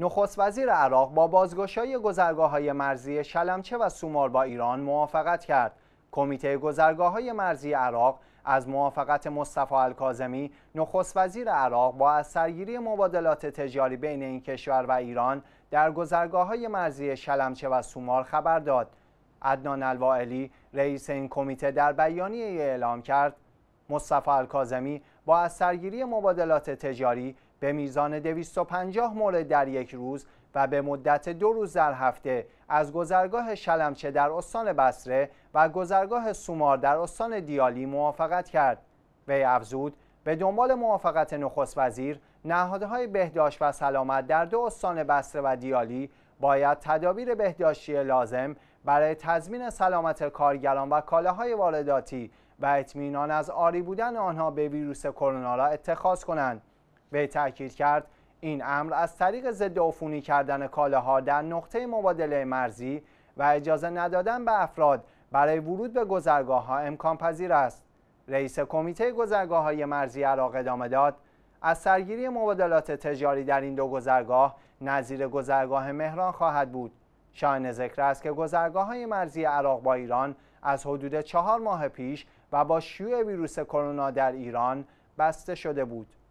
نخست وزیر عراق با بازگشایی گذرگاه های مرزی شلمچه و سومار با ایران موافقت کرد. کمیته گذرگاه های مرزی عراق از موافقت مصطفی الکاظمی نخست وزیر عراق با از سرگیری مبادلات تجاری بین این کشور و ایران در گذرگاه های مرزی شلمچه و سومار خبر داد. عدنان الوائلی رئیس این کمیته در بیانیه اعلام کرد مصطفی الکاظمی با از سرگیری مبادلات تجاری به میزان 250 مورد در یک روز و به مدت دو روز در هفته از گذرگاه شلمچه در استان بسره و گذرگاه سومار در استان دیالی موافقت کرد وی افزود به دنبال موافقت نخست وزیر نهادهای بهداشت و سلامت در دو استان بسره و دیالی باید تدابیر بهداشتی لازم برای تضمین سلامت کارگران و کالاهای وارداتی و اطمینان از آری بودن آنها به ویروس کرونا را اتخاذ کنند وی تاکید کرد این امر از طریق ضد عفونی کردن کالاها در نقطه مبادله مرزی و اجازه ندادن به افراد برای ورود به گذرگاه ها امکان پذیر است رئیس کمیته گذرگاه های مرزی عراق ادامه داد از سرگیری مبادلات تجاری در این دو گذرگاه نظیر گذرگاه مهران خواهد بود شاهن ذکر است که گذرگاه های مرزی عراق با ایران از حدود چهار ماه پیش و با شیوع ویروس کرونا در ایران بسته شده بود